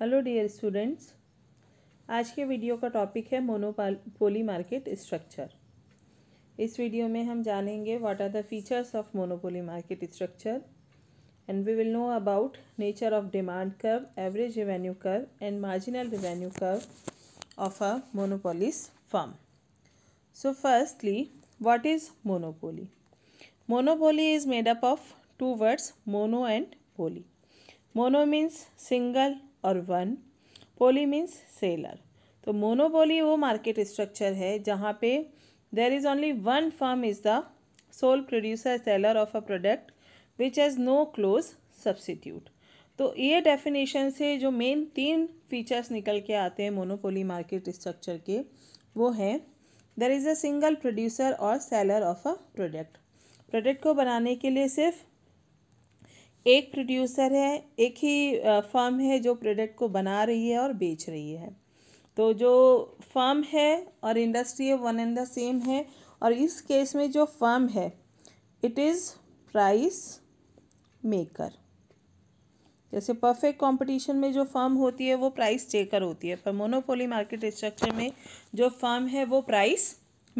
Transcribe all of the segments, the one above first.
Hello dear students आज के video का टॉपिक है मोनोपोली मार्केट स्ट्रक्चर इस वीडियो में हम जानेंगे what are the features of monopoly market structure and we will know about nature of demand curve average revenue curve and marginal revenue curve of a monopolist firm so firstly what is monopoly monopoly is made up of two words mono and poly mono means single और one poly means seller तो monopoly वो market structure है जहाँ पे there is only one firm is the sole producer seller of a product which has no close substitute तो ये definition से जो मेन तीन फीचर्स निकल के आते हैं मोनोपोली मार्केट स्ट्रक्चर के वो हैं there is a single producer और seller of a product product को बनाने के लिए सिर्फ एक प्रोड्यूसर है एक ही फर्म है जो प्रोडक्ट को बना रही है और बेच रही है तो जो फर्म है और इंडस्ट्री है वन एंड द सेम है और इस केस में जो फर्म है इट इज़ प्राइस मेकर जैसे परफेक्ट कंपटीशन में जो फर्म होती है वो प्राइस चेकर होती है पर मोनोपोली मार्केट स्ट्रक्चर में जो फर्म है वो प्राइस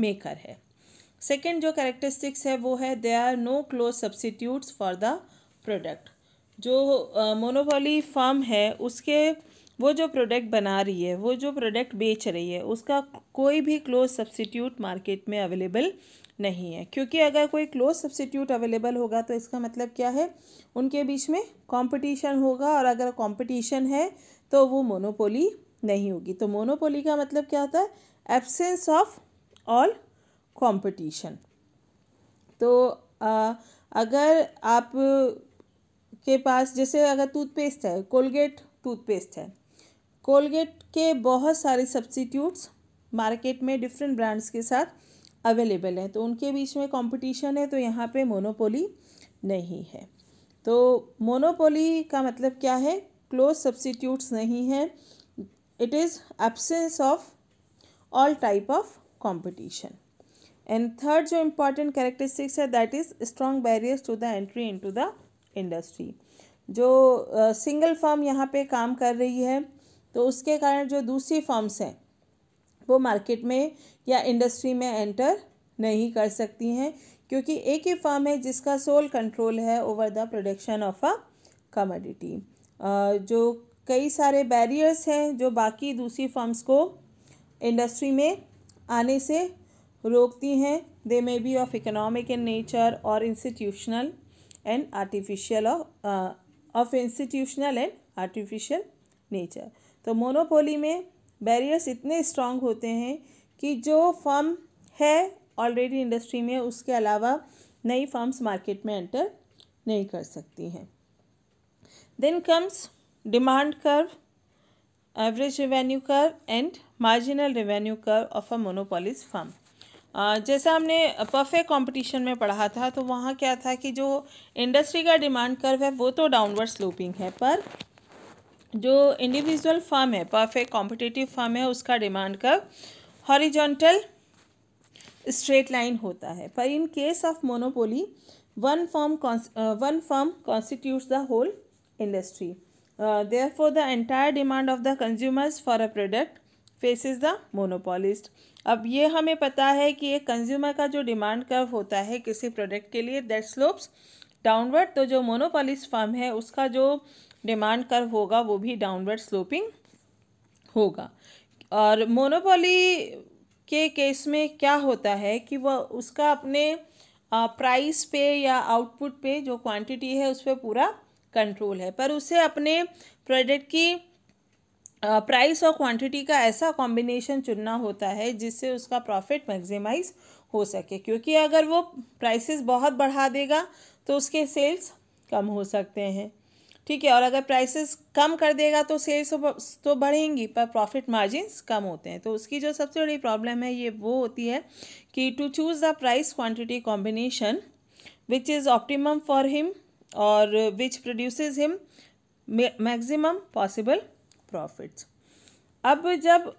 मेकर है सेकेंड जो करेक्टरिस्टिक्स है वो है they are no close substitutes for the product जो मोनोपोली फर्म है उसके वो जो प्रोडक्ट बना रही है वो जो प्रोडक्ट बेच रही है उसका कोई भी क्लोज सब्सिट्यूट मार्केट में अवेलेबल नहीं है क्योंकि अगर कोई क्लोज सब्सिट्यूट अवेलेबल होगा तो इसका मतलब क्या है उनके बीच में कंपटीशन होगा और अगर कंपटीशन है तो वो मोनोपोली नहीं होगी तो मोनोपोली का मतलब क्या होता है एब्सेंस ऑफ ऑल कॉम्पिटिशन तो आ, अगर आप के पास जैसे अगर टूथपेस्ट है कोलगेट टूथपेस्ट है कोलगेट के बहुत सारे सब्सिट्यूट्स मार्केट में डिफरेंट ब्रांड्स के साथ अवेलेबल हैं तो उनके बीच में कंपटीशन है तो यहाँ पे मोनोपोली नहीं है तो मोनोपोली का मतलब क्या है क्लोज सब्सिट्यूट्स नहीं है it is absence of all type of competition and third जो इम्पॉर्टेंट कैरेक्टरिस्टिक्स है that is strong barriers to the entry into the industry जो सिंगल फॉर्म यहाँ पे काम कर रही है तो उसके कारण जो दूसरी फॉर्म्स हैं वो मार्केट में या इंडस्ट्री में एंटर नहीं कर सकती हैं क्योंकि एक ही फॉर्म है जिसका सोल कंट्रोल है over the production of a commodity जो कई सारे बैरियर्स हैं जो बाकी दूसरी फॉर्म्स को इंडस्ट्री में आने से रोकती हैं they may be of economic in nature और institutional and artificial of institutional and artificial nature तो मोनोपोली में बैरियर्स इतने स्ट्रांग होते हैं कि जो फर्म है ऑलरेडी इंडस्ट्री में उसके अलावा नई फर्म्स मार्केट में एंटर नहीं कर सकती हैं then comes demand curve average revenue curve and marginal revenue curve of a monopolist firm जैसे हमने परफे कंपटीशन में पढ़ा था तो वहाँ क्या था कि जो इंडस्ट्री का डिमांड कर्व है वो तो डाउनवर्ड स्लोपिंग है पर जो इंडिविजुअल फर्म है परफेक्ट कॉम्पिटिटिव फर्म है उसका demand curve horizontal straight line होता है पर in case of monopoly one firm one firm constitute the whole industry there for the entire demand of the consumers for a product faces the monopolist अब ये हमें पता है कि एक कंज्यूमर का जो डिमांड कर्व होता है किसी प्रोडक्ट के लिए दैट स्लोप्स डाउनवर्ड तो जो मोनोपॉलिस फर्म है उसका जो डिमांड कर्व होगा वो भी डाउनवर्ड स्लोपिंग होगा और मोनोपोली के केस में क्या होता है कि वह उसका अपने प्राइस पे या आउटपुट पे जो क्वांटिटी है उस पर पूरा कंट्रोल है पर उसे अपने प्रोडक्ट की प्राइस और क्वांटिटी का ऐसा कॉम्बिनेशन चुनना होता है जिससे उसका प्रॉफिट मैक्सिमाइज हो सके क्योंकि अगर वो प्राइसेस बहुत बढ़ा देगा तो उसके सेल्स कम हो सकते हैं ठीक है और अगर प्राइसेस कम कर देगा तो सेल्स तो, तो बढ़ेंगी पर प्रॉफिट मार्जिन्स कम होते हैं तो उसकी जो सबसे बड़ी प्रॉब्लम है ये वो होती है कि to choose the price quantity combination which is optimum for him और which produces him maximum possible profits अब जब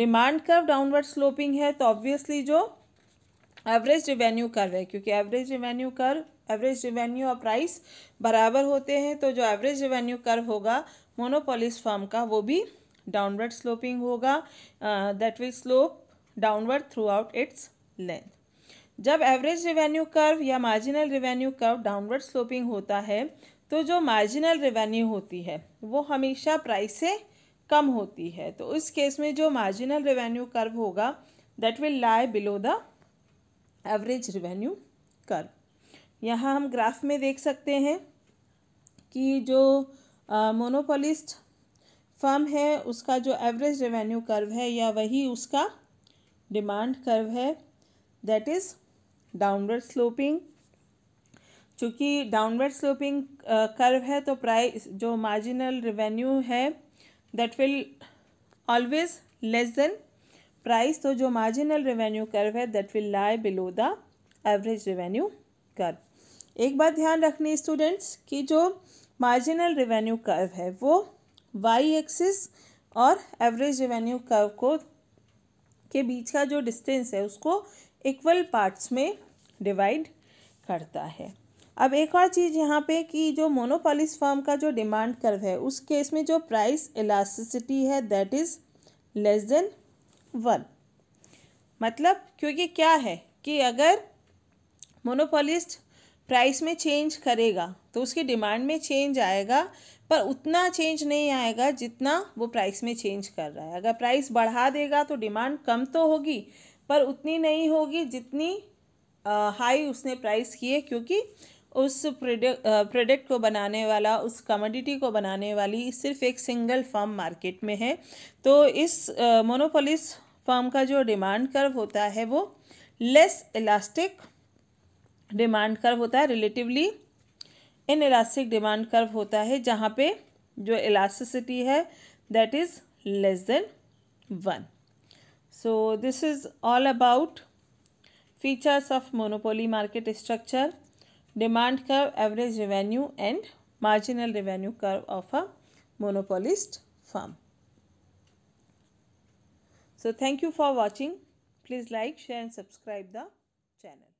डिमांड कर्व डाउनवर्ड स्लोपिंग है तो ऑब्वियसली जो एवरेज रिवेन्यू कर्व है क्योंकि average revenue curve average revenue और प्राइस बराबर होते हैं तो जो एवरेज रिवेन्यू कर्व होगा मोनोपोलिस फर्म का वो भी डाउनवर्ड स्लोपिंग होगा that will slope downward throughout its length जब एवरेज रिवेन्यू कर्व या marginal revenue curve downward sloping होता है तो जो मार्जिनल रेवेन्यू होती है वो हमेशा प्राइस से कम होती है तो इस केस में जो मार्जिनल रेवेन्यू कर्व होगा that will lie below the average revenue curve यहाँ हम ग्राफ में देख सकते हैं कि जो मोनोपोलिस्ट फर्म है उसका जो एवरेज रेवेन्यू कर्व है या वही उसका डिमांड कर्व है दैट इज़ डाउनवर्ड स्लोपिंग चूँकि डाउनवर्ड स्लोपिंग कर्व है तो प्राइस जो मार्जिनल रिवेन्यू है that will always less than price तो जो मार्जिनल रिवेन्यू कर्व है that will lie below the average revenue curve एक बात ध्यान रखनी स्टूडेंट्स कि जो मार्जिनल रिवेन्यू कर्व है वो वाई एक्सिस और एवरेज रिवेन्यू कर्व को के बीच का जो डिस्टेंस है उसको इक्वल पार्ट्स में डिवाइड करता है अब एक और चीज़ यहाँ पे कि जो मोनोपॉलिस फॉर्म का जो डिमांड कर्व है उस केस में जो प्राइस इलास्टिसिटी है that is less than one मतलब क्योंकि क्या है कि अगर मोनोपॉलिस्ट प्राइस में चेंज करेगा तो उसकी डिमांड में चेंज आएगा पर उतना चेंज नहीं आएगा जितना वो प्राइस में चेंज कर रहा है अगर प्राइस बढ़ा देगा तो डिमांड कम तो होगी पर उतनी नहीं होगी जितनी हाई उसने प्राइस किए क्योंकि उस प्रोडक्ट को बनाने वाला उस कमोडिटी को बनाने वाली सिर्फ एक सिंगल फर्म मार्केट में है तो इस मोनोपोलिस फर्म का जो डिमांड कर्व होता है वो लेस इलास्टिक डिमांड कर्व होता है relatively inelastic demand curve होता है जहाँ पे जो इलास्टिसिटी है that is less than one so this is all about features of monopoly market structure demand curve, average revenue and marginal revenue curve of a monopolist firm. So thank you for watching. Please like, share and subscribe the channel.